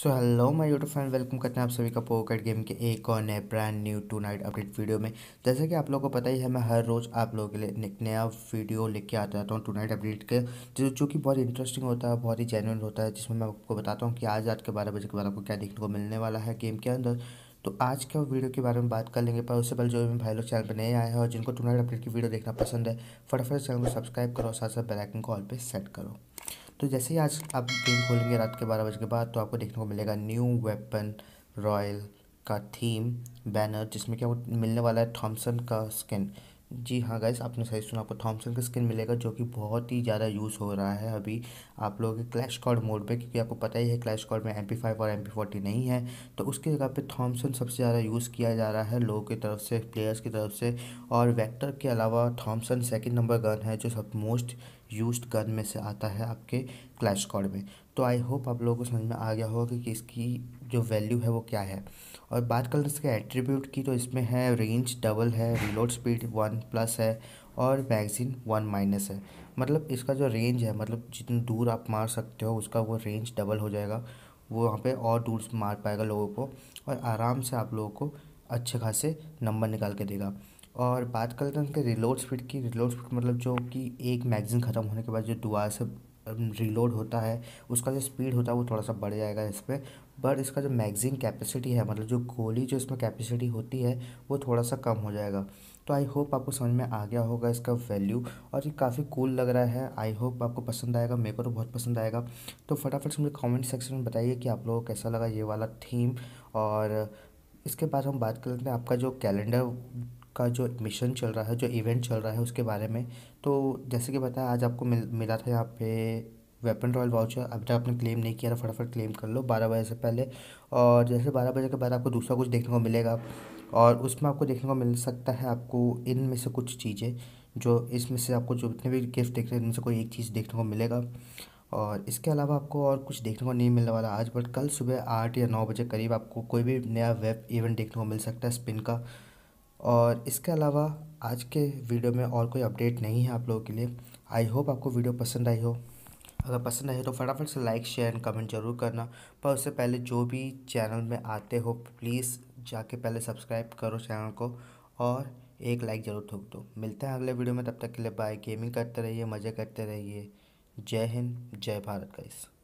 so hello my YouTube friend welcome करते हैं आप सभी का पोकेट गेम के एक और नए brand new tonight update video में जैसे कि आप लोगों को पता ही है मैं हर रोज़ आप लोगों के लिए नया वीडियो लेके आता रहता हूँ टू नाइट अपडेट के जो जो कि बहुत इंटरेस्टिंग होता है बहुत ही जेनुअन होता है जिसमें मैं आपको बताता हूँ कि आज रात के बारह बजे के बाद आपको क्या देखने को मिलने वाला है गेम के अंदर तो आज का वीडियो के बारे में बात कर लेंगे पर उससे पहले जो भी भाई लोग चैनल पर नए आए हैं और जिनको टू नाइट अपडेट की वीडियो देखना पसंद है फटाफट चैनल को सब्सक्राइब करो साथ साथ बेलाइकन को ऑल पर सेट करो तो जैसे ही आज आप गेम खोलेंगे रात के बारह बजे के बाद तो आपको देखने को मिलेगा न्यू वेपन रॉयल का थीम बैनर जिसमें क्या वो मिलने वाला है थॉमसन का स्किन जी हाँ गाइस आपने सही सुना आपको थॉमसन का स्किन मिलेगा जो कि बहुत ही ज़्यादा यूज़ हो रहा है अभी आप लोगों के क्लैश कॉर्ड मोड पे क्योंकि आपको पता ही है क्लैश कॉर्ड में एम पी फाइव और एम पी फोर्टी नहीं है तो उसकी जगह पे थॉमसन सबसे ज़्यादा यूज़ किया जा रहा है लोगों की तरफ से प्लेयर्स की तरफ से और वैक्टर के अलावा थॉमसन सेकेंड नंबर गन है जो सब मोस्ट यूज गन में से आता है आपके क्लैश कॉड में तो आई होप आप लोगों को समझ में आ गया होगा कि इसकी जो वैल्यू है वो क्या है और बात कर इसके एट्रीब्यूट की तो इसमें है रेंज डबल है रिलोड स्पीड वन प्लस है और मैगजीन वन माइनस है मतलब इसका जो रेंज है मतलब जितनी दूर आप मार सकते हो उसका वो रेंज डबल हो जाएगा वो वहाँ पे और दूर मार पाएगा लोगों को और आराम से आप लोगों को अच्छे खासे नंबर निकाल के देगा और बात कर लेते हैं तो उनके रिलोड स्पीड की रिलोड स्पीड मतलब जो कि एक मैगजीन ख़त्म होने के बाद जो दोबारा से रिलोड होता है उसका जो स्पीड होता है वो थोड़ा सा बढ़ जाएगा इस पर बट इसका जो मैगजीन कैपेसिटी है मतलब जो गोली जो इसमें कैपेसिटी होती है वो थोड़ा सा कम हो जाएगा तो आई होप आपको समझ में आ गया होगा इसका वैल्यू और ये काफ़ी कूल लग रहा है आई होप आपको पसंद आएगा मेरे को तो बहुत पसंद आएगा तो फटाफट से मुझे कमेंट सेक्शन में बताइए कि आप लोगों को कैसा लगा ये वाला थीम और इसके बाद हम बात कर लेते हैं आपका जो कैलेंडर का जो मिशन चल रहा है जो इवेंट चल रहा है उसके बारे में तो जैसे कि बताया आज आपको मिल मिला था यहाँ पे वेपन रॉयल वाउचर अभी तक आपने क्लेम नहीं किया था फटाफट क्लेम कर लो बारह बजे से पहले और जैसे बारह बजे के बाद आपको दूसरा कुछ देखने को मिलेगा और उसमें आपको देखने को मिल सकता है आपको इनमें से कुछ चीज़ें जो इसमें से आपको जितने भी गिफ्ट देख रहे हैं इनमें से कोई एक चीज़ देखने को मिलेगा और इसके अलावा आपको और कुछ देखने को नहीं मिलने वाला आज बट कल सुबह आठ या नौ बजे करीब आपको कोई भी नया वेब इवेंट देखने को मिल सकता है स्पिन का और इसके अलावा आज के वीडियो में और कोई अपडेट नहीं है आप लोगों के लिए आई होप आपको वीडियो पसंद आई हो अगर पसंद हो तो फटाफट से लाइक शेयर एंड कमेंट जरूर करना पर उससे पहले जो भी चैनल में आते हो प्लीज़ जाके पहले सब्सक्राइब करो चैनल को और एक लाइक ज़रूर ठोक दो मिलते हैं अगले वीडियो में तब तक के लिए बाय गेमिंग करते रहिए मज़े करते रहिए जय हिंद जय भारत का